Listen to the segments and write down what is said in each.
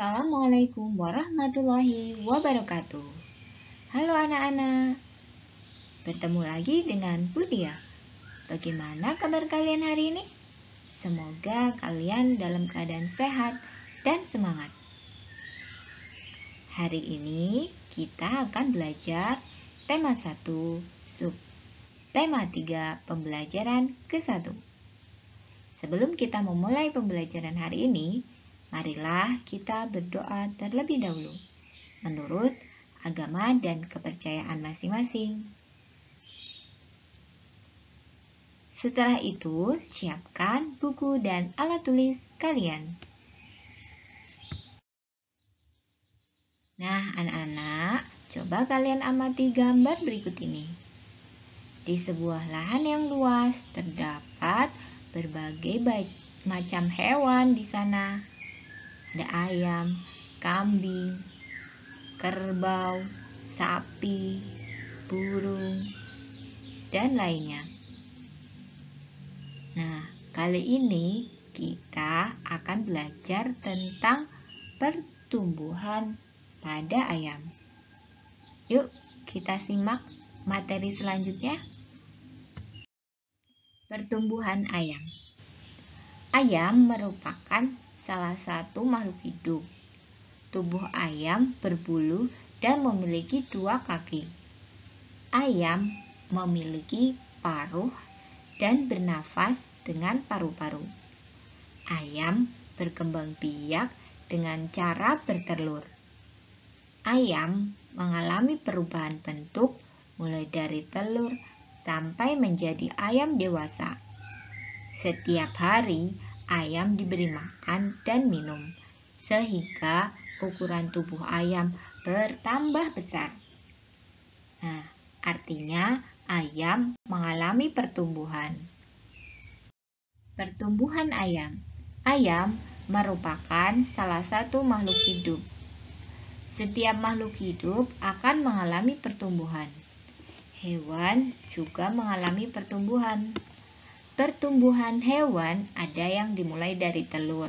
Assalamualaikum warahmatullahi wabarakatuh. Halo anak-anak. Bertemu lagi dengan Budia. Bagaimana kabar kalian hari ini? Semoga kalian dalam keadaan sehat dan semangat. Hari ini kita akan belajar tema 1 sub tema 3 pembelajaran ke-1. Sebelum kita memulai pembelajaran hari ini, Marilah kita berdoa terlebih dahulu menurut agama dan kepercayaan masing-masing. Setelah itu, siapkan buku dan alat tulis kalian. Nah, anak-anak, coba kalian amati gambar berikut ini. Di sebuah lahan yang luas, terdapat berbagai macam hewan di sana ada ayam, kambing, kerbau, sapi, burung, dan lainnya. Nah, kali ini kita akan belajar tentang pertumbuhan pada ayam. Yuk, kita simak materi selanjutnya. Pertumbuhan ayam. Ayam merupakan salah satu makhluk hidup. Tubuh ayam berbulu dan memiliki dua kaki. Ayam memiliki paruh dan bernafas dengan paru-paru. Ayam berkembang biak dengan cara bertelur. Ayam mengalami perubahan bentuk mulai dari telur sampai menjadi ayam dewasa. Setiap hari, ayam diberi makan dan minum, sehingga ukuran tubuh ayam bertambah besar. Nah, artinya ayam mengalami pertumbuhan. Pertumbuhan ayam Ayam merupakan salah satu makhluk hidup. Setiap makhluk hidup akan mengalami pertumbuhan. Hewan juga mengalami pertumbuhan. Pertumbuhan hewan ada yang dimulai dari telur,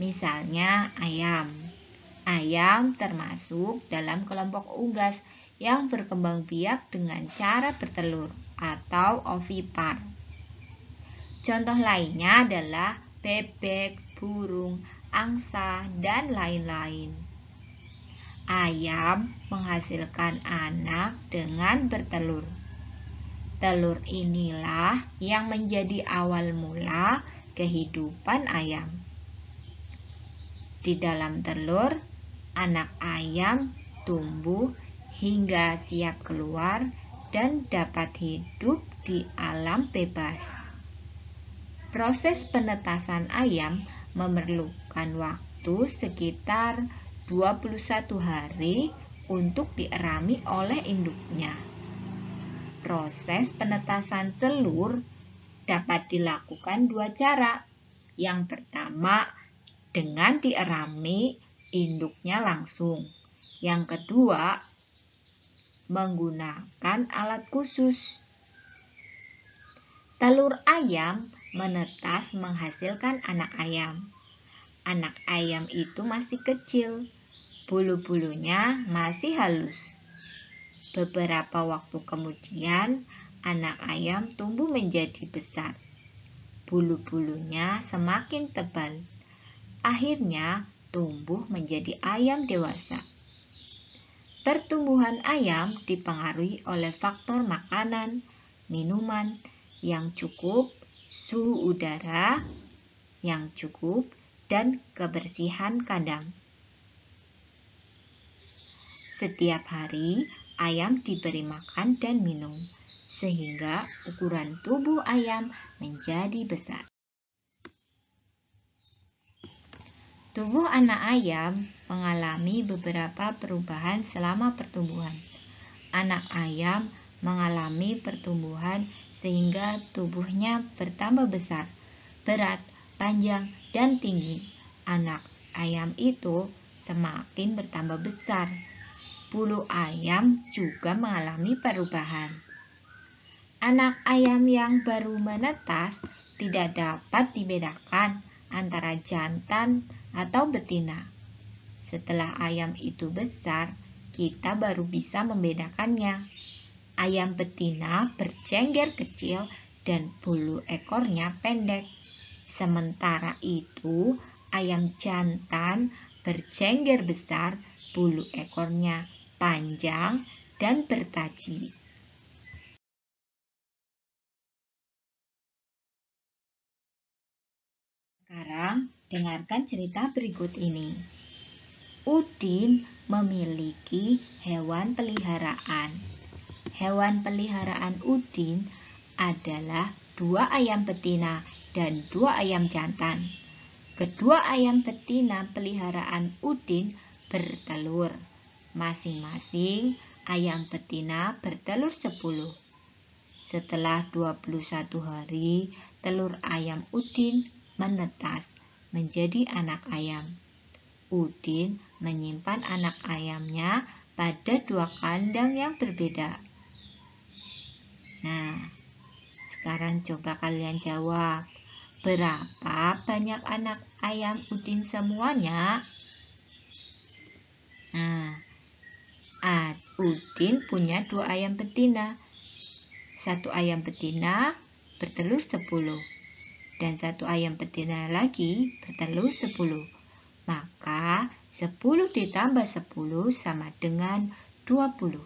misalnya ayam. Ayam termasuk dalam kelompok unggas yang berkembang biak dengan cara bertelur atau ovipar. Contoh lainnya adalah bebek, burung, angsa, dan lain-lain. Ayam menghasilkan anak dengan bertelur Telur inilah yang menjadi awal mula kehidupan ayam. Di dalam telur, anak ayam tumbuh hingga siap keluar dan dapat hidup di alam bebas. Proses penetasan ayam memerlukan waktu sekitar 21 hari untuk dierami oleh induknya. Proses penetasan telur dapat dilakukan dua cara. Yang pertama, dengan dierami induknya langsung. Yang kedua, menggunakan alat khusus. Telur ayam menetas menghasilkan anak ayam. Anak ayam itu masih kecil, bulu-bulunya masih halus. Beberapa waktu kemudian, anak ayam tumbuh menjadi besar. Bulu-bulunya semakin tebal. Akhirnya, tumbuh menjadi ayam dewasa. Pertumbuhan ayam dipengaruhi oleh faktor makanan, minuman yang cukup, suhu udara yang cukup, dan kebersihan kandang. Setiap hari, ayam diberi makan dan minum, sehingga ukuran tubuh ayam menjadi besar. Tubuh anak ayam mengalami beberapa perubahan selama pertumbuhan. Anak ayam mengalami pertumbuhan sehingga tubuhnya bertambah besar, berat, panjang, dan tinggi. Anak ayam itu semakin bertambah besar bulu ayam juga mengalami perubahan. Anak ayam yang baru menetas tidak dapat dibedakan antara jantan atau betina. Setelah ayam itu besar, kita baru bisa membedakannya. Ayam betina bercengger kecil dan bulu ekornya pendek. Sementara itu, ayam jantan bercengger besar, bulu ekornya panjang, dan bertaji. Sekarang, dengarkan cerita berikut ini. Udin memiliki hewan peliharaan. Hewan peliharaan Udin adalah dua ayam betina dan dua ayam jantan. Kedua ayam betina peliharaan Udin bertelur. Masing-masing ayam betina bertelur 10. Setelah 21 hari, telur ayam Udin menetas menjadi anak ayam. Udin menyimpan anak ayamnya pada dua kandang yang berbeda. Nah, sekarang coba kalian jawab. Berapa banyak anak ayam Udin semuanya? Udin punya dua ayam betina. Satu ayam betina bertelur sepuluh, dan satu ayam betina lagi bertelur sepuluh. Maka sepuluh ditambah sepuluh sama dengan dua puluh.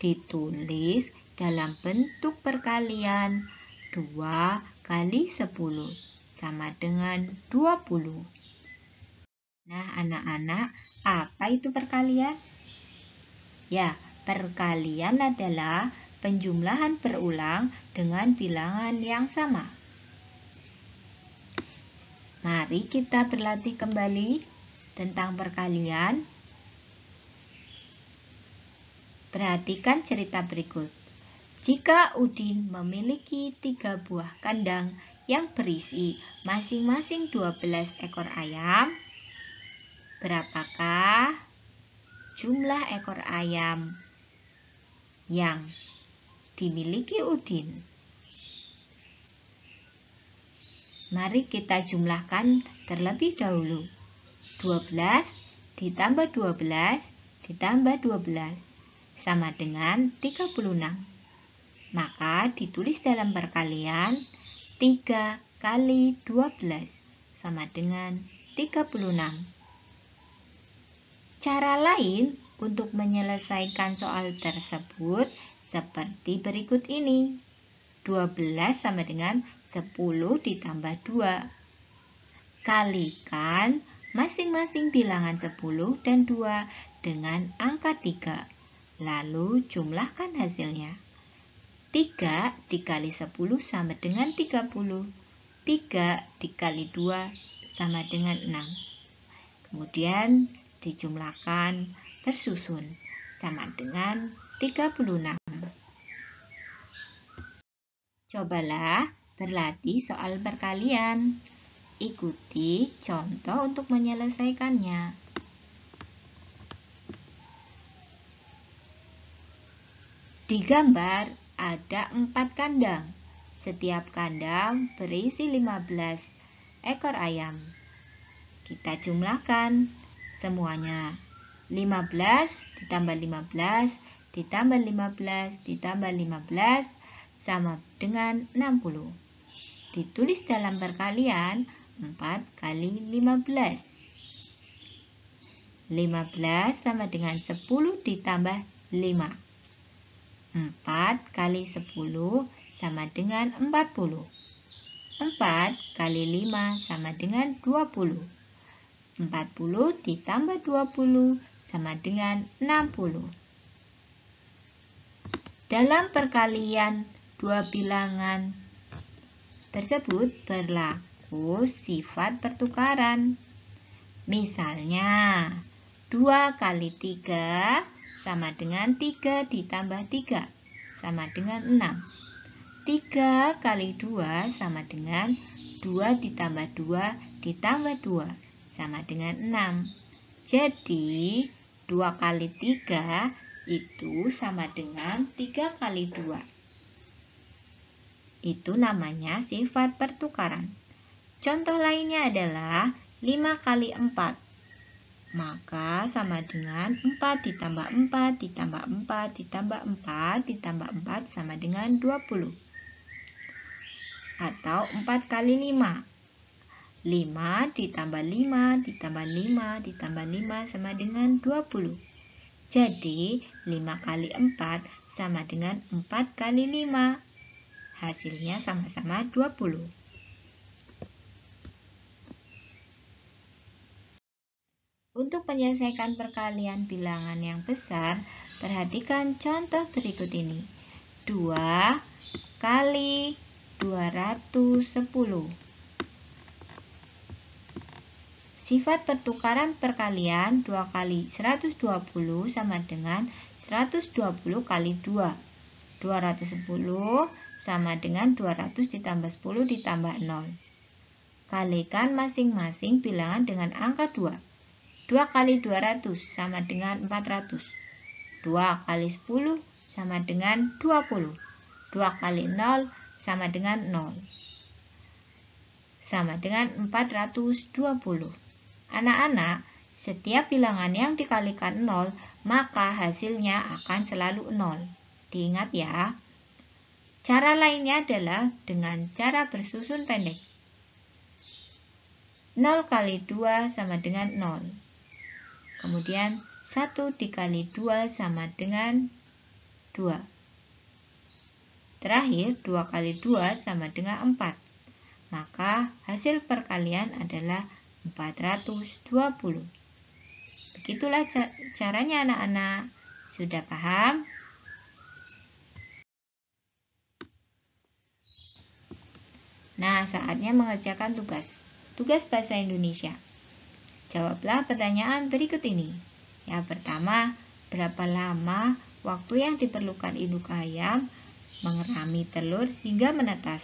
Ditulis dalam bentuk perkalian dua kali sepuluh sama dengan dua puluh. Nah, anak-anak, apa itu perkalian? Ya, perkalian adalah penjumlahan berulang dengan bilangan yang sama. Mari kita berlatih kembali tentang perkalian. Perhatikan cerita berikut. Jika Udin memiliki tiga buah kandang yang berisi masing-masing 12 ekor ayam, berapakah jumlah ekor ayam yang dimiliki Udin. Mari kita jumlahkan terlebih dahulu. 12 ditambah 12 ditambah 12 sama dengan 36. Maka ditulis dalam perkalian 3 kali 12 sama dengan 36. Cara lain untuk menyelesaikan soal tersebut seperti berikut ini. 12 sama dengan 10 ditambah 2. Kalikan masing-masing bilangan 10 dan 2 dengan angka 3. Lalu jumlahkan hasilnya. 3 dikali 10 sama dengan 30. 3 dikali 2 sama dengan 6. Kemudian dijumlahkan tersusun sama dengan 36. Cobalah berlatih soal perkalian. Ikuti contoh untuk menyelesaikannya. Di gambar ada 4 kandang. Setiap kandang berisi 15 ekor ayam. Kita jumlahkan semuanya. 15 ditambah 15 ditambah 15 ditambah 15 sama dengan 60. Ditulis dalam perkalian 4 kali 15. 15 sama dengan 10 ditambah 5. 4 kali 10 sama dengan 40. 4 kali 5 sama dengan 20. 40 ditambah 20 sama dengan 60. Dalam perkalian dua bilangan tersebut berlaku sifat pertukaran. Misalnya, 2 kali 3 sama dengan 3 ditambah 3 sama dengan 6. 3 kali 2 sama dengan 2 ditambah 2 ditambah 2 sama dengan 6. Jadi, 2 kali 3 itu sama dengan 3 kali 2. Itu namanya sifat pertukaran. Contoh lainnya adalah 5 kali 4. Maka sama dengan 4 ditambah 4 ditambah 4 ditambah 4 ditambah 4 sama dengan 20. Atau 4 kali 5. 5 ditambah 5 ditambah 5 ditambah 5 sama dengan 20. Jadi 5 kali 4 sama dengan 4 kali 5. Hasilnya sama-sama 20. Untuk menyelesaikan perkalian bilangan yang besar, perhatikan contoh berikut ini. 2 kali 210. Sifat pertukaran perkalian 2 kali 120 sama dengan 120 kali 2. 210 sama dengan 200 ditambah 10 ditambah 0. Kalikan masing-masing bilangan dengan angka 2. 2 kali 200 sama dengan 400. 2 kali 10 sama dengan 20. 2 kali 0 sama dengan 0. Sama dengan 420. Anak-anak, setiap bilangan yang dikalikan 0, maka hasilnya akan selalu 0. Diingat ya. Cara lainnya adalah dengan cara bersusun pendek. 0 kali 2 sama dengan 0. Kemudian 1 dikali 2 sama dengan 2. Terakhir 2 kali 2 sama dengan 4. Maka hasil perkalian adalah 4. 420. Begitulah caranya anak-anak. Sudah paham? Nah, saatnya mengerjakan tugas. Tugas Bahasa Indonesia. Jawablah pertanyaan berikut ini. Yang pertama, berapa lama waktu yang diperlukan induk ayam mengerami telur hingga menetas?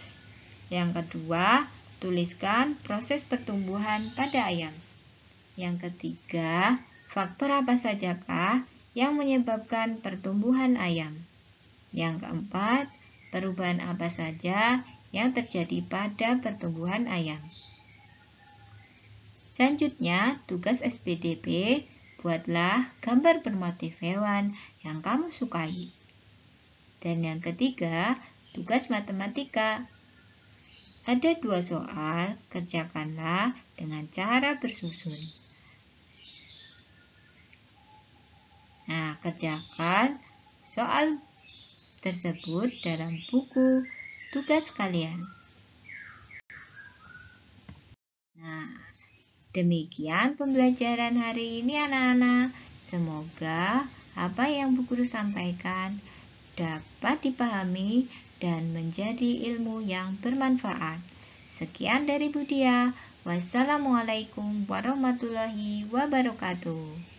Yang kedua, Tuliskan proses pertumbuhan pada ayam. Yang ketiga, faktor apa sajakah yang menyebabkan pertumbuhan ayam? Yang keempat, perubahan apa saja yang terjadi pada pertumbuhan ayam? Selanjutnya, tugas SPDB, buatlah gambar bermotif hewan yang kamu sukai. Dan yang ketiga, tugas matematika, ada dua soal, kerjakanlah dengan cara bersusun. Nah, kerjakan soal tersebut dalam buku tugas kalian. Nah, demikian pembelajaran hari ini anak-anak. Semoga apa yang Bu Guru sampaikan dapat dipahami dan menjadi ilmu yang bermanfaat. Sekian dari Budia. Wassalamualaikum warahmatullahi wabarakatuh.